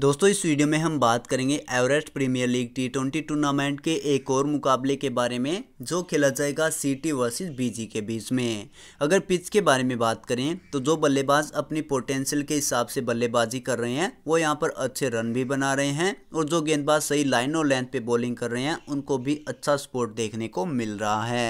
दोस्तों इस वीडियो में हम बात करेंगे Everest premier league T twenty tournament के एक और मुकाबले के बारे में जो खेला जाएगा सिटी वर्सेस बीजी के बीच में अगर पिच के बारे में बात करें तो जो बल्लेबाज अपनी पोटेंशियल के हिसाब से बल्लेबाजी कर रहे हैं वो यहाँ पर अच्छे रन भी बना रहे हैं और जो गेंदबाज सही लाइन और लेंथ पे बॉलिंग कर रहे हैं उनको भी अच्छा स्पोर्ट देखने को मिल रहा है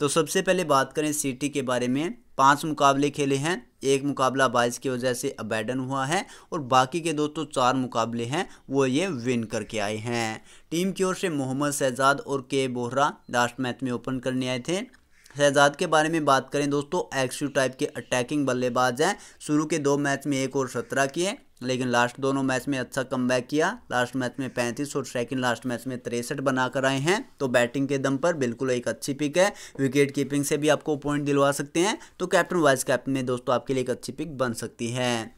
तो सबसे पहले बात करें सिटी के बारे में पांच मुकाबले खेले हैं एक मुकाबला बाइस की वजह से अबैडन हुआ है और बाकी के दोस्तों चार मुकाबले हैं वो ये विन करके आए हैं टीम की ओर से मोहम्मद शहजाद और के बोहरा लास्ट मैच में ओपन करने आए थे शहजाद के बारे में बात करें दोस्तों एक्सू टाइप के अटैकिंग बल्लेबाज हैं शुरू के दो मैच में एक और सत्रह किए लेकिन लास्ट दोनों मैच में अच्छा कम किया लास्ट मैच में पैंतीस और सेकंड लास्ट मैच में तिरसठ बनाकर आए हैं तो बैटिंग के दम पर बिल्कुल एक अच्छी पिक है विकेट कीपिंग से भी आपको पॉइंट दिलवा सकते हैं तो कैप्टन वाइस कैप्टन में दोस्तों आपके लिए एक अच्छी पिक बन सकती है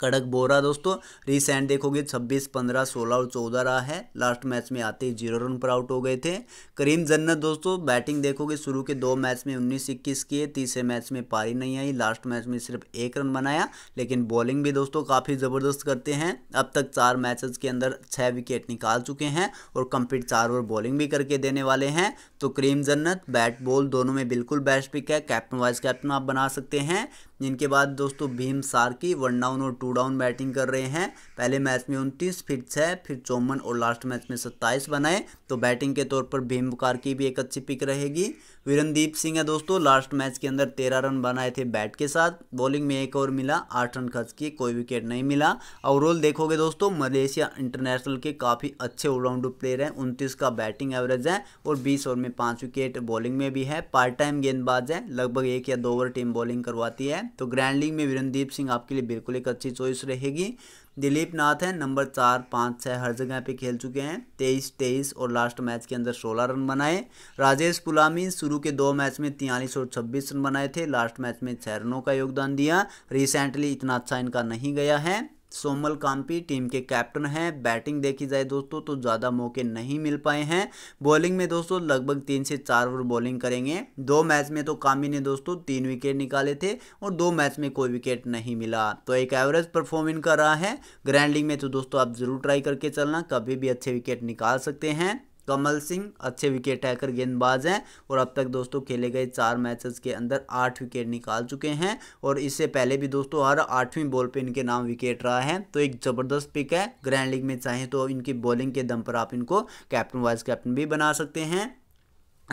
कड़क बोरा दोस्तों रिसेंट देखोगे 26, 15, 16 और 14 रहा है लास्ट मैच में आते ही जीरो रन पर आउट हो गए थे करीम जन्नत दोस्तों बैटिंग देखोगे शुरू के दो मैच में 19 इक्कीस किए तीसरे मैच में पारी नहीं आई लास्ट मैच में सिर्फ एक रन बनाया लेकिन बॉलिंग भी दोस्तों काफ़ी ज़बरदस्त करते हैं अब तक चार मैच के अंदर छः विकेट निकाल चुके हैं और कंप्लीट चार ओवर बॉलिंग भी करके देने वाले हैं तो करीम जन्नत बैट बॉल दोनों में बिल्कुल बेस्ट पिक है कैप्टन वाइस कैप्टन आप बना सकते हैं जिनके बाद दोस्तों भीम सार्की वन डाउन और टू डाउन बैटिंग कर रहे हैं पहले मैच में उनतीस फिर छः फिर चौवन और लास्ट मैच में सत्ताईस बनाए तो बैटिंग के तौर पर भीम की भी एक अच्छी पिक रहेगी वीरनदीप सिंह है दोस्तों लास्ट मैच के अंदर तेरह रन बनाए थे बैट के साथ बॉलिंग में एक ओवर मिला आठ रन खर्च किए कोई विकेट नहीं मिला ओवरऑल देखोगे दोस्तों मलेशिया इंटरनेशनल के काफ़ी अच्छे ऑलराउंडर प्लेयर हैं उनतीस का बैटिंग एवरेज है और बीस ओवर में पाँच विकेट बॉलिंग में भी है पार्ट टाइम गेंदबाज है लगभग एक या दो ओवर टीम बॉलिंग करवाती है तो लीग में वीरनदीप सिंह आपके लिए बिल्कुल एक अच्छी चॉइस रहेगी दिलीप नाथ हैं नंबर चार पाँच छः हर जगह पे खेल चुके हैं तेईस तेईस और लास्ट मैच के अंदर सोलह रन बनाए राजेश पुलामी शुरू के दो मैच में तियालीस और छब्बीस रन बनाए थे लास्ट मैच में छः रनों का योगदान दिया रिसेंटली इतना अच्छा इनका नहीं गया है सोमल काम्पी टीम के कैप्टन हैं बैटिंग देखी जाए दोस्तों तो ज़्यादा मौके नहीं मिल पाए हैं बॉलिंग में दोस्तों लगभग तीन से चार ओवर बॉलिंग करेंगे दो मैच में तो कामी ने दोस्तों तीन विकेट निकाले थे और दो मैच में कोई विकेट नहीं मिला तो एक एवरेज परफॉर्म इनका रहा है ग्रैंड लीग में तो दोस्तों आप ज़रूर ट्राई करके चलना कभी भी अच्छे विकेट निकाल सकते हैं कमल सिंह अच्छे विकेट टैकर गेंदबाज हैं और अब तक दोस्तों खेले गए चार मैचेस के अंदर आठ विकेट निकाल चुके हैं और इससे पहले भी दोस्तों हर आठवीं बॉल पे इनके नाम विकेट रहा है तो एक ज़बरदस्त पिक है ग्रैंड लीग में चाहें तो इनकी बॉलिंग के दम पर आप इनको कैप्टन वाइस कैप्टन भी बना सकते हैं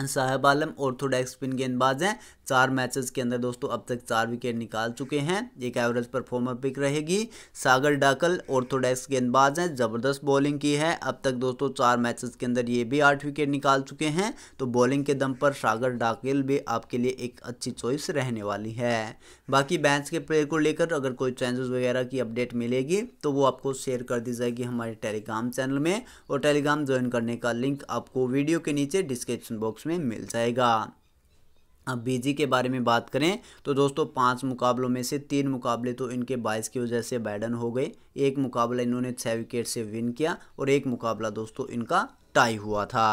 साहब आलम ऑर्थोडॉक्स स्पिन गेंदबाज हैं चार मैचेस के अंदर दोस्तों अब तक चार विकेट निकाल चुके हैं एक एवरेज परफॉर्मर पिक रहेगी सागर डाकल ऑर्थोडॉक्स गेंदबाज हैं ज़बरदस्त बॉलिंग की है अब तक दोस्तों चार मैचेस के अंदर ये भी आठ विकेट निकाल चुके हैं तो बॉलिंग के दम पर सागर डाकल भी आपके लिए एक अच्छी चॉइस रहने वाली है बाकी बैंस के प्लेयर को लेकर अगर कोई चेंजेस वगैरह की अपडेट मिलेगी तो वो आपको शेयर कर दी जाएगी हमारे टेलीग्राम चैनल में और टेलीग्राम ज्वाइन करने का लिंक आपको वीडियो के नीचे डिस्क्रिप्शन बॉक्स बॉक्स में मिल जाएगा अब बीजी के बारे में बात करें तो दोस्तों पांच मुकाबलों में से तीन मुकाबले तो इनके बाईस की वजह से बैडन हो गए एक मुकाबला इन्होंने छः विकेट से विन किया और एक मुकाबला दोस्तों इनका टाई हुआ था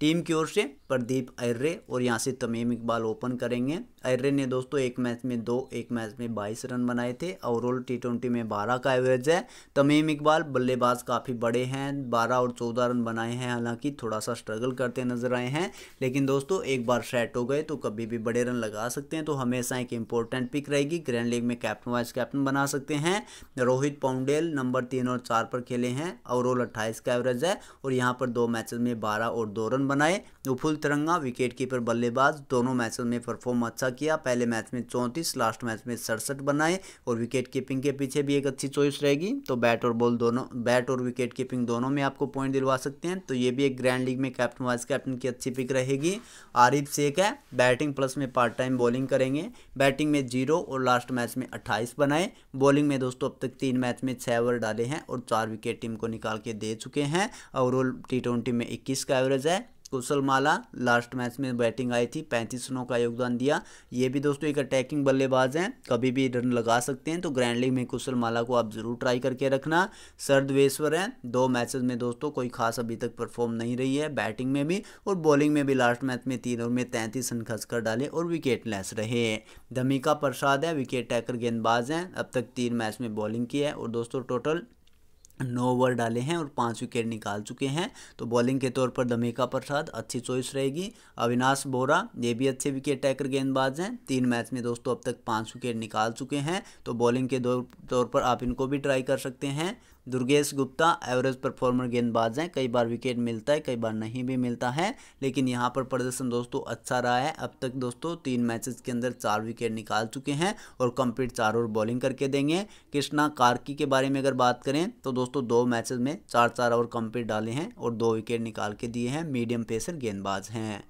टीम की ओर से प्रदीप अर्रे और यहाँ से तमीम इकबाल ओपन करेंगे अर्रे ने दोस्तों एक मैच में दो एक मैच में बाईस रन बनाए थे ओवरऑल टी ट्वेंटी में बारह का एवरेज है तमीम इकबाल बल्लेबाज काफ़ी बड़े हैं बारह और चौदह रन बनाए हैं हालांकि थोड़ा सा स्ट्रगल करते नजर आए हैं लेकिन दोस्तों एक बार सेट हो गए तो कभी भी बड़े रन लगा सकते हैं तो हमेशा एक इंपॉर्टेंट पिक रहेगी ग्रैंड लीग में कैप्टन वाइस कैप्टन बना सकते हैं रोहित पाउंडेल नंबर तीन और चार पर खेले हैं ओवरऑल अट्ठाईस का एवरेज है और यहाँ पर दो मैच मैचों में 12 और दो रन बनाए उफुल तिरंगा विकेट कीपर बल्लेबाज दोनों मैचों में परफॉर्म अच्छा किया पहले मैच में चौंतीस लास्ट मैच में सड़सठ बनाए और विकेट कीपिंग के पीछे भी एक अच्छी चॉइस रहेगी तो बैट और बॉल दोनों बैट और विकेट कीपिंग दोनों में आपको पॉइंट दिलवा सकते हैं तो ये भी एक ग्रैंड लीग में कैप्टन वाइस कैप्टन की अच्छी पिक रहेगी आरिफ शेख है बैटिंग प्लस में पार्ट टाइम बॉलिंग करेंगे बैटिंग में जीरो और लास्ट मैच में अट्ठाईस बनाए बॉलिंग में दोस्तों अब तक तीन मैच में छह ओवर डाले हैं और चार विकेट टीम को निकाल के दे चुके हैं ओवरऑल टी ट्वेंटी में 21 का एवरेज है कुशल माला लास्ट मैच में बैटिंग आई थी पैंतीस रनों का योगदान दिया ये भी दोस्तों एक अटैकिंग बल्लेबाज हैं कभी भी रन लगा सकते हैं तो ग्रैंड लीग में कुशल माला को आप ज़रूर ट्राई करके रखना सरदवेश्वर हैं दो मैचेस में दोस्तों कोई खास अभी तक परफॉर्म नहीं रही है बैटिंग में भी और बॉलिंग में भी लास्ट मैच में तीन ओवर में तैंतीस रन खस कर डाले और विकेट लेस रहे धमिका प्रसाद है विकेट टैकर गेंदबाज हैं अब तक तीन मैच में बॉलिंग की है और दोस्तों टोटल नौ ओवर डाले हैं और पाँच विकेट निकाल चुके हैं तो बॉलिंग के तौर पर दमिका प्रसाद अच्छी चॉइस रहेगी अविनाश बोरा ये भी अच्छे विकेट टैकर गेंदबाज हैं तीन मैच में दोस्तों अब तक पाँच विकेट निकाल चुके हैं तो बॉलिंग के तौर पर आप इनको भी ट्राई कर सकते हैं दुर्गेश गुप्ता एवरेज परफॉर्मर गेंदबाज हैं कई बार विकेट मिलता है कई बार नहीं भी मिलता है लेकिन यहाँ पर प्रदर्शन दोस्तों अच्छा रहा है अब तक दोस्तों तीन मैचेस के अंदर चार विकेट निकाल चुके हैं और कंप्लीट चार ओवर बॉलिंग करके देंगे कृष्णा कार्की के बारे में अगर बात करें तो दोस्तों दो मैच में चार चार ओवर कंप्लीट डाले हैं और दो विकेट निकाल के दिए हैं मीडियम पेसर गेंदबाज हैं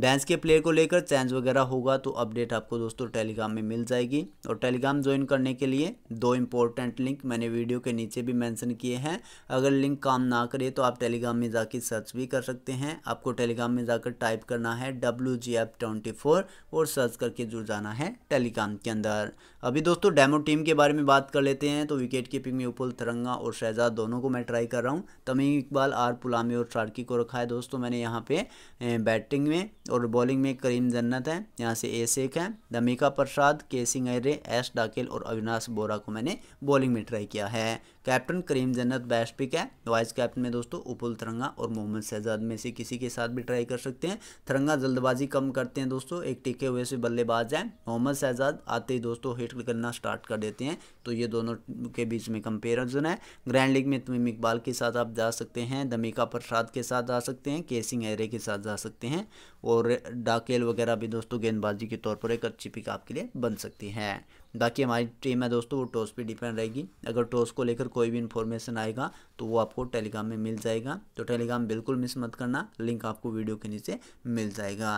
बैंस के प्लेयर को लेकर चेंज वगैरह होगा तो अपडेट आपको दोस्तों टेलीग्राम में मिल जाएगी और टेलीग्राम ज्वाइन करने के लिए दो इंपॉर्टेंट लिंक मैंने वीडियो के नीचे भी मेंशन किए हैं अगर लिंक काम ना करे तो आप टेलीग्राम में जाके सर्च भी कर सकते हैं आपको टेलीग्राम में जाकर टाइप करना है W G F twenty four और सर्च करके जुड़ जाना है टेलीग्राम के अंदर अभी दोस्तों डेमो टीम के बारे में बात कर लेते हैं तो विकेट कीपिंग में उपुल तिरंगा और शहजाद दोनों को मैं ट्राई कर रहा हूँ तमीम इकबाल आर पुलामी और शार्की को रखा है दोस्तों मैंने यहाँ पे बैटिंग में और बॉलिंग में करीम जन्नत है यहाँ से ए शेख है दमिका प्रसाद के सिंह एस डाकेल और अविनाश बोरा को मैंने बॉलिंग में ट्राई किया है captain Karim Janat best pick है वाइस कैप्टन में दोस्तों उपुल तिरंगा और मोहम्मद शहजाद में से किसी के साथ भी ट्राई कर सकते हैं तिरंगा जल्दबाजी कम करते हैं दोस्तों एक टिके हुए से बल्लेबाज हैं मोहम्मद शहजाद आते ही दोस्तों हिट करना स्टार्ट कर देते हैं तो ये दोनों के बीच में कंपेरिजन है ग्रैंड लीग में तमीम इकबाल के साथ आप जा सकते हैं दमिका प्रसाद के साथ जा सकते हैं के सिंह एरे के साथ जा सकते हैं और डाकेल वगैरह भी दोस्तों गेंदबाजी के तौर पर एक अच्छी पिक आपके लिए बन सकती है बाकी हमारी टीम है दोस्तों वो टॉस पे डिपेंड रहेगी अगर टॉस को लेकर कोई भी इन्फॉर्मेशन आएगा तो वो आपको टेलीग्राम में मिल जाएगा तो टेलीग्राम बिल्कुल मिस मत करना लिंक आपको वीडियो के नीचे मिल जाएगा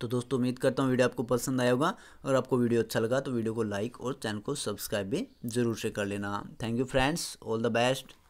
तो दोस्तों उम्मीद करता हूँ वीडियो आपको पसंद आया होगा और आपको वीडियो अच्छा लगा तो वीडियो को लाइक और चैनल को सब्सक्राइब भी जरूर से कर लेना thank you friends all the best